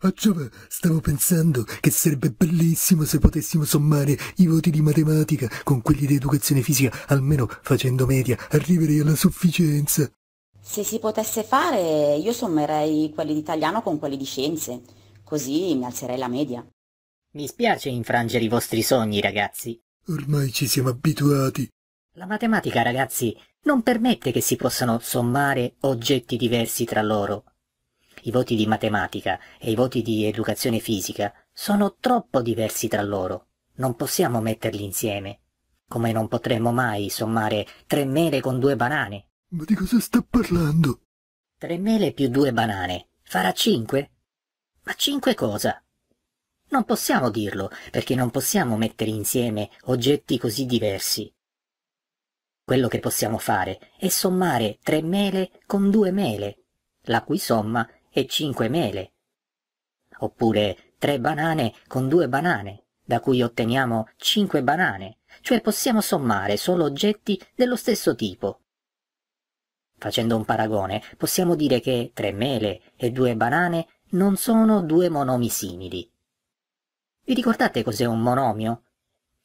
A ah, Giove, stavo pensando che sarebbe bellissimo se potessimo sommare i voti di matematica con quelli di educazione fisica, almeno facendo media, arriverei alla sufficienza. Se si potesse fare, io sommerei quelli di italiano con quelli di scienze, così mi alzerei la media. Mi spiace infrangere i vostri sogni, ragazzi. Ormai ci siamo abituati. La matematica, ragazzi, non permette che si possano sommare oggetti diversi tra loro i voti di matematica e i voti di educazione fisica sono troppo diversi tra loro. Non possiamo metterli insieme. Come non potremmo mai sommare tre mele con due banane. Ma di cosa sta parlando? Tre mele più due banane farà cinque? Ma cinque cosa? Non possiamo dirlo, perché non possiamo mettere insieme oggetti così diversi. Quello che possiamo fare è sommare tre mele con due mele, la cui somma e cinque mele, oppure tre banane con due banane, da cui otteniamo cinque banane, cioè possiamo sommare solo oggetti dello stesso tipo. Facendo un paragone, possiamo dire che tre mele e due banane non sono due monomi simili. Vi ricordate cos'è un monomio?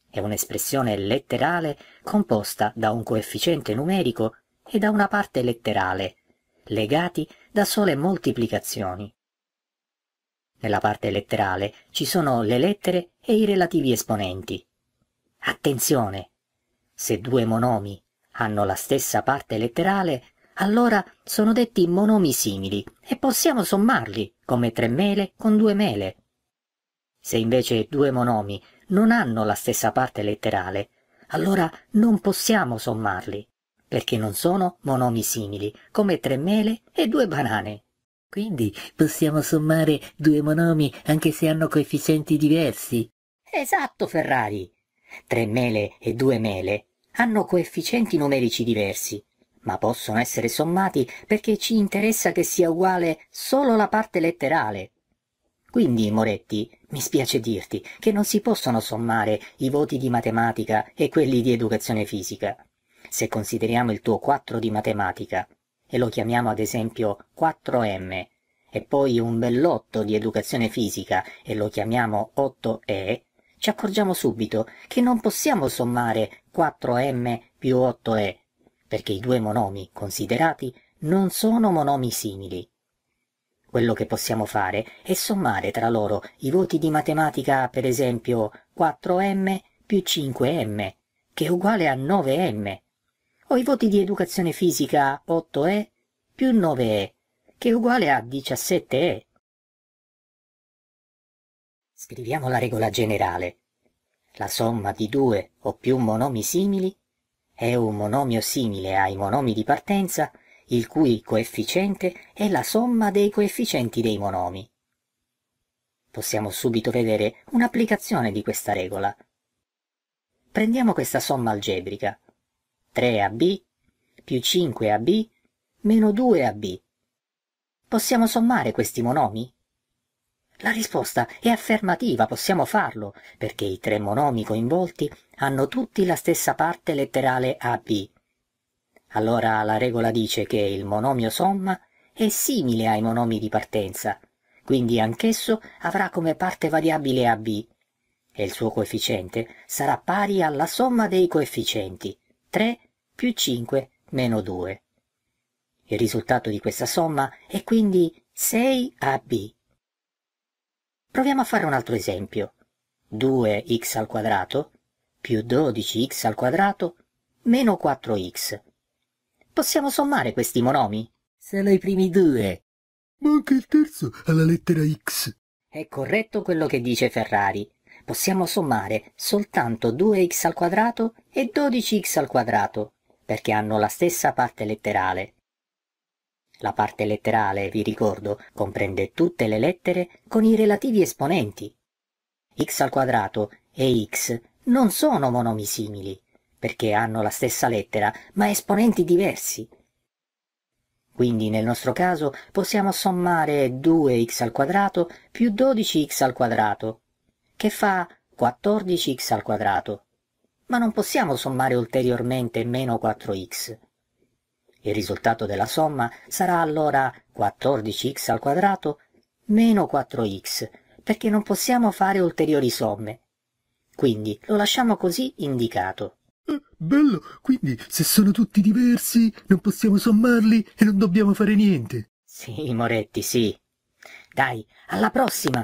È un'espressione letterale composta da un coefficiente numerico e da una parte letterale, legati da sole moltiplicazioni. Nella parte letterale ci sono le lettere e i relativi esponenti. Attenzione! Se due monomi hanno la stessa parte letterale, allora sono detti monomi simili e possiamo sommarli come tre mele con due mele. Se invece due monomi non hanno la stessa parte letterale, allora non possiamo sommarli perché non sono monomi simili, come tre mele e due banane. Quindi possiamo sommare due monomi anche se hanno coefficienti diversi? Esatto, Ferrari. Tre mele e due mele hanno coefficienti numerici diversi, ma possono essere sommati perché ci interessa che sia uguale solo la parte letterale. Quindi, Moretti, mi spiace dirti che non si possono sommare i voti di matematica e quelli di educazione fisica. Se consideriamo il tuo 4 di matematica e lo chiamiamo ad esempio 4M e poi un bell'otto di educazione fisica e lo chiamiamo 8E, ci accorgiamo subito che non possiamo sommare 4M più 8E, perché i due monomi considerati non sono monomi simili. Quello che possiamo fare è sommare tra loro i voti di matematica, per esempio 4m più 5m, che è uguale a 9m, ho i voti di educazione fisica 8E più 9E, che è uguale a 17E. Scriviamo la regola generale. La somma di due o più monomi simili è un monomio simile ai monomi di partenza il cui coefficiente è la somma dei coefficienti dei monomi. Possiamo subito vedere un'applicazione di questa regola. Prendiamo questa somma algebrica 3ab più 5ab meno 2ab. Possiamo sommare questi monomi? La risposta è affermativa, possiamo farlo, perché i tre monomi coinvolti hanno tutti la stessa parte letterale AB. Allora la regola dice che il monomio somma è simile ai monomi di partenza, quindi anch'esso avrà come parte variabile AB e il suo coefficiente sarà pari alla somma dei coefficienti. 3 più 5 meno 2. Il risultato di questa somma è quindi 6ab. Proviamo a fare un altro esempio. 2x al quadrato più 12x al quadrato meno 4x. Possiamo sommare questi monomi? Sono i primi due. Ma anche il terzo alla lettera x. È corretto quello che dice Ferrari possiamo sommare soltanto 2x al quadrato e 12x al quadrato, perché hanno la stessa parte letterale. La parte letterale, vi ricordo, comprende tutte le lettere con i relativi esponenti. x al quadrato e x non sono monomi simili, perché hanno la stessa lettera, ma esponenti diversi. Quindi nel nostro caso possiamo sommare 2x al quadrato più 12x al quadrato, che fa 14x al quadrato, ma non possiamo sommare ulteriormente meno 4x. Il risultato della somma sarà allora 14x al quadrato meno 4x, perché non possiamo fare ulteriori somme. Quindi lo lasciamo così indicato. Eh, Bello, quindi se sono tutti diversi non possiamo sommarli e non dobbiamo fare niente. Sì, Moretti, sì. Dai, alla prossima!